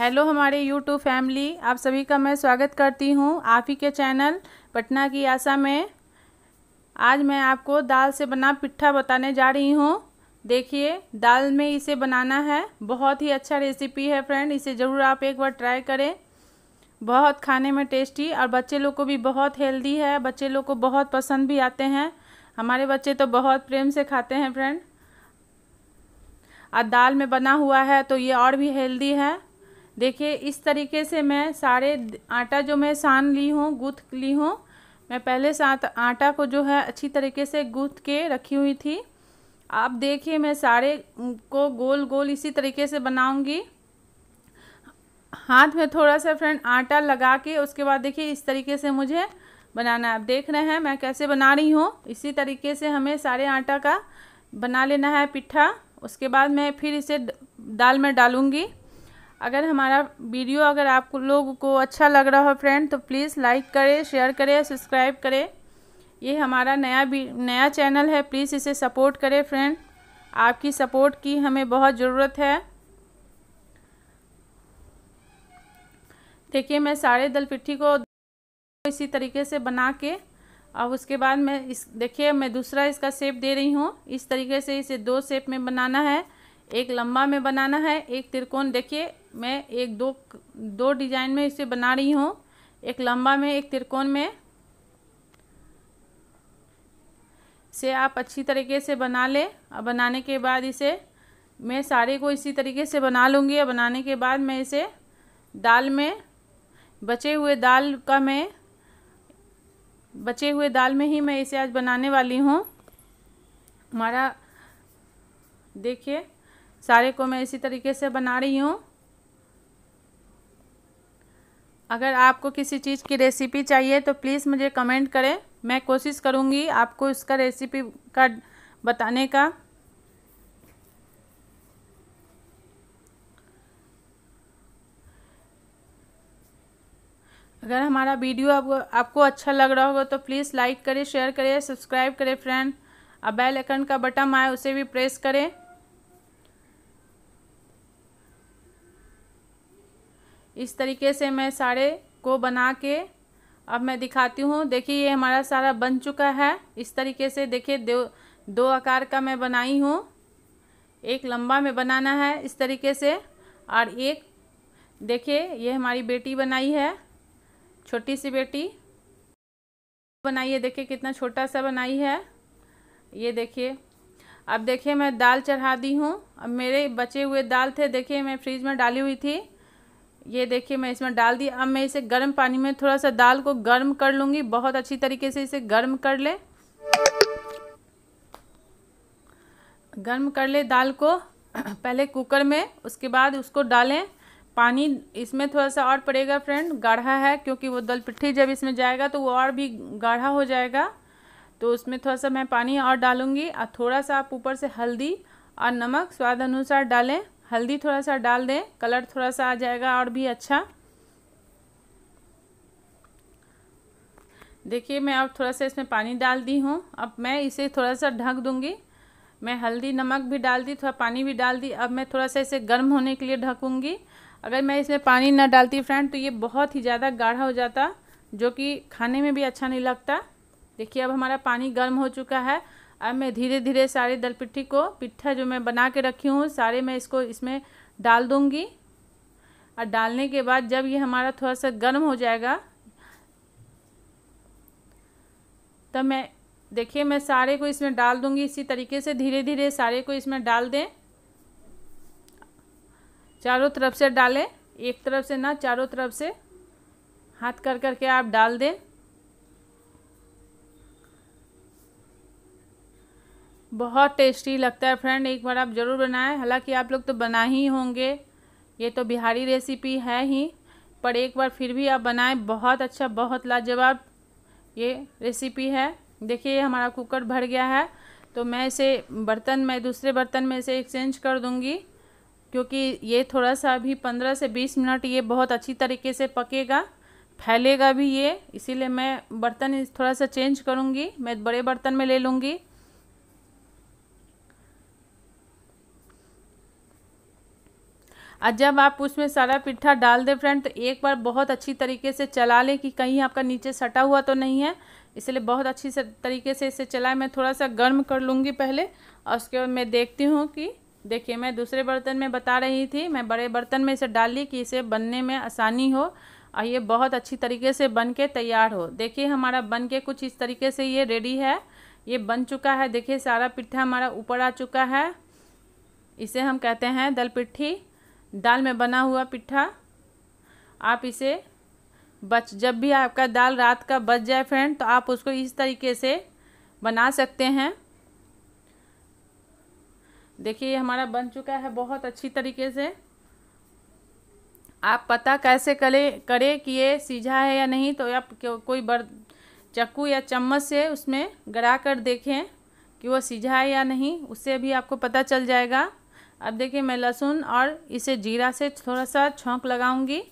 hello हमारे YouTube family आप सभी का मैं स्वागत करती हूँ आप ही के चैनल पटना की आशा में आज मैं आपको दाल से बना पिट्ठा बताने जा रही हूँ देखिए दाल में इसे बनाना है बहुत ही अच्छा रेसिपी है फ्रेंड इसे ज़रूर आप एक बार ट्राई करें बहुत खाने में टेस्टी और बच्चे लोग को भी बहुत हेल्दी है बच्चे लोग को बहुत पसंद भी आते हैं हमारे बच्चे तो बहुत प्रेम से खाते हैं फ्रेंड और दाल में बना हुआ है तो ये और भी हेल्दी है देखिए इस तरीके से मैं सारे आटा जो मैं सान ली हूँ गूँथ ली हूँ मैं पहले साथ आटा को जो है अच्छी तरीके से गूँथ के रखी हुई थी आप देखिए मैं सारे को गोल गोल इसी तरीके से बनाऊंगी हाथ में थोड़ा सा फ्रेंड आटा लगा के उसके बाद देखिए इस तरीके से मुझे बनाना है आप देख रहे हैं मैं कैसे बना रही हूँ इसी तरीके से हमें सारे आटा का बना लेना है पिट्ठा उसके बाद मैं फिर इसे दाल में डालूँगी अगर हमारा वीडियो अगर आप लोगों को अच्छा लग रहा हो फ्रेंड तो प्लीज़ लाइक करें शेयर करें सब्सक्राइब करें ये हमारा नया नया चैनल है प्लीज़ इसे सपोर्ट करें फ्रेंड आपकी सपोर्ट की हमें बहुत ज़रूरत है देखिए मैं सारे दल पिट्ठी को इसी तरीके से बना के अब उसके बाद मैं इस देखिए मैं दूसरा इसका शेप दे रही हूँ इस तरीके से इसे दो शेप में बनाना है एक लंबा में बनाना है एक त्रिकोण देखिए मैं एक दो दो डिजाइन में इसे बना रही हूँ एक लंबा में एक त्रिकोण में से आप अच्छी तरीके से बना ले और बनाने के बाद इसे मैं सारे को इसी तरीके से बना लूँगी और बनाने के बाद मैं इसे दाल में बचे हुए दाल का मैं बचे हुए दाल में ही मैं इसे आज बनाने वाली हूँ हमारा देखिए सारे को मैं इसी तरीके से बना रही हूँ अगर आपको किसी चीज़ की रेसिपी चाहिए तो प्लीज़ मुझे कमेंट करें मैं कोशिश करूँगी आपको इसका रेसिपी का बताने का अगर हमारा वीडियो आपको आपको अच्छा लग रहा होगा तो प्लीज़ लाइक करें शेयर करें सब्सक्राइब करें फ्रेंड और बेल आइकन का बटन आए उसे भी प्रेस करें इस तरीके से मैं सारे को बना के अब मैं दिखाती हूँ देखिए ये हमारा सारा बन चुका है इस तरीके से देखिए दो दो आकार का मैं बनाई हूँ एक लंबा में बनाना है इस तरीके से और एक देखिए ये हमारी बेटी बनाई है छोटी सी बेटी बनाई है देखिए कितना छोटा सा बनाई है ये देखिए अब देखिए मैं दाल चढ़ा दी हूँ अब मेरे बचे हुए दाल थे देखिए मैं फ्रिज में डाली हुई थी ये देखिए मैं इसमें डाल दी अब मैं इसे गर्म पानी में थोड़ा सा दाल को गर्म कर लूँगी बहुत अच्छी तरीके से इसे गर्म कर ले गर्म कर ले दाल को पहले कुकर में उसके बाद उसको डालें पानी इसमें थोड़ा सा और पड़ेगा फ्रेंड गाढ़ा है क्योंकि वो दल पिट्ठी जब इसमें जाएगा तो वो और भी गाढ़ा हो जाएगा तो उसमें थोड़ा सा मैं पानी और डालूँगी और थोड़ा सा आप ऊपर से हल्दी और नमक स्वाद अनुसार डालें हल्दी थोड़ा सा डाल दें कलर थोड़ा सा आ जाएगा और भी अच्छा देखिए मैं अब थोड़ा सा इसमें पानी डाल दी हूँ अब मैं इसे थोड़ा सा ढक दूँगी मैं हल्दी नमक भी डाल दी थोड़ा पानी भी डाल दी अब मैं थोड़ा सा इसे गर्म होने के लिए ढकूँगी अगर मैं इसमें पानी ना डालती फ्रेंड तो ये बहुत ही ज़्यादा गाढ़ा हो जाता जो कि खाने में भी अच्छा नहीं लगता देखिए अब हमारा पानी गर्म हो चुका है अब मैं धीरे धीरे सारे दल पिट्ठी को पिट्ठा जो मैं बना के रखी हूँ सारे मैं इसको इसमें डाल दूँगी और डालने के बाद जब ये हमारा थोड़ा सा गर्म हो जाएगा तब मैं देखिए मैं सारे को इसमें डाल दूँगी इसी तरीके से धीरे धीरे सारे को इसमें डाल दें चारों तरफ से डालें एक तरफ से ना चारों तरफ से हाथ कर करके आप डाल दें बहुत टेस्टी लगता है फ्रेंड एक बार आप ज़रूर बनाएं हालांकि आप लोग तो बना ही होंगे ये तो बिहारी रेसिपी है ही पर एक बार फिर भी आप बनाएं बहुत अच्छा बहुत लाजवाब ये रेसिपी है देखिए हमारा कुकर भर गया है तो मैं इसे बर्तन में दूसरे बर्तन में इसे एक्सचेंज कर दूँगी क्योंकि ये थोड़ा सा अभी पंद्रह से बीस मिनट ये बहुत अच्छी तरीके से पकेगा फैलेगा भी ये इसीलिए मैं बर्तन थोड़ा सा चेंज करूँगी मैं बड़े बर्तन में ले लूँगी और जब आप उसमें सारा पिट्ठा डाल दें फ्रेंड तो एक बार बहुत अच्छी तरीके से चला लें कि कहीं आपका नीचे सटा हुआ तो नहीं है इसलिए बहुत अच्छी से तरीके से इसे चलाएं मैं थोड़ा सा गर्म कर लूँगी पहले और उसके बाद मैं देखती हूँ कि देखिए मैं दूसरे बर्तन में बता रही थी मैं बड़े बर्तन में इसे डाल ली कि इसे बनने में आसानी हो और ये बहुत अच्छी तरीके से बन के तैयार हो देखिए हमारा बन के कुछ इस तरीके से ये रेडी है ये बन चुका है देखिए सारा पिट्ठा हमारा ऊपर आ चुका है इसे हम कहते हैं दल पिट्ठी दाल में बना हुआ पिट्ठा आप इसे बच जब भी आपका दाल रात का बच जाए फ्रेंड तो आप उसको इस तरीके से बना सकते हैं देखिए हमारा बन चुका है बहुत अच्छी तरीके से आप पता कैसे करें करें कि ये सीझा है या नहीं तो आप कोई बर चक्कू या चम्मच से उसमें गड़ा कर देखें कि वो सीझा है या नहीं उससे भी आपको पता चल जाएगा अब देखिए मैं लहसुन और इसे जीरा से थोड़ा सा छोंक लगाऊंगी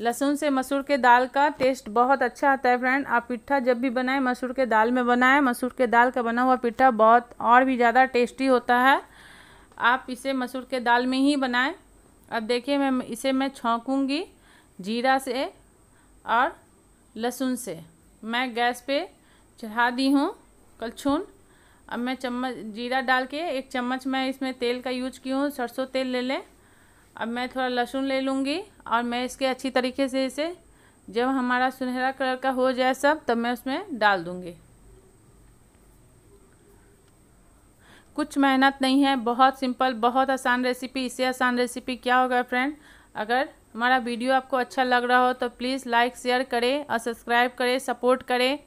लहसुन से मसूर के दाल का टेस्ट बहुत अच्छा आता है फ्रेंड आप पिट्ठा जब भी बनाएं मसूर के दाल में बनाएं मसूर के दाल का बना हुआ पिट्ठा बहुत और भी ज़्यादा टेस्टी होता है आप इसे मसूर के दाल में ही बनाएं अब देखिए मैं इसे मैं छौंकूँगी जीरा से और लहसुन से मैं गैस पर चढ़ा दी हूँ कलछुन अब मैं चम्मच जीरा डाल के एक चम्मच मैं इसमें तेल का यूज की हूँ सरसों तेल ले लें अब मैं थोड़ा लहसुन ले लूँगी और मैं इसके अच्छी तरीके से इसे जब हमारा सुनहरा कलर का हो जाए सब तब मैं उसमें डाल दूँगी कुछ मेहनत नहीं है बहुत सिंपल बहुत आसान रेसिपी इससे आसान रेसिपी क्या होगा फ्रेंड अगर हमारा वीडियो आपको अच्छा लग रहा हो तो प्लीज़ लाइक शेयर करें और सब्सक्राइब करें सपोर्ट करें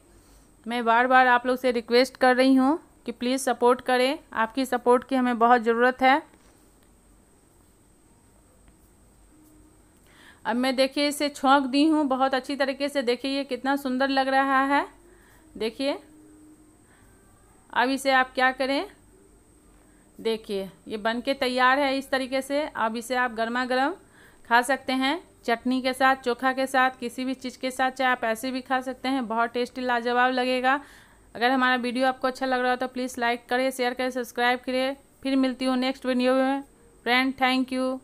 मैं बार बार आप लोग से रिक्वेस्ट कर रही हूँ कि प्लीज़ सपोर्ट करें आपकी सपोर्ट की हमें बहुत ज़रूरत है अब मैं देखिए इसे छोंक दी हूँ बहुत अच्छी तरीके से देखिए ये कितना सुंदर लग रहा है देखिए अब इसे आप क्या करें देखिए ये बन के तैयार है इस तरीके से अब इसे आप गर्मा गर्म खा सकते हैं चटनी के साथ चोखा के साथ किसी भी चीज़ के साथ चाहे आप ऐसे भी खा सकते हैं बहुत टेस्टी लाजवाब लगेगा अगर हमारा वीडियो आपको अच्छा लग रहा हो तो प्लीज़ लाइक करें शेयर करें सब्सक्राइब करें फिर मिलती हूँ नेक्स्ट वीडियो में फ्रेंड थैंक यू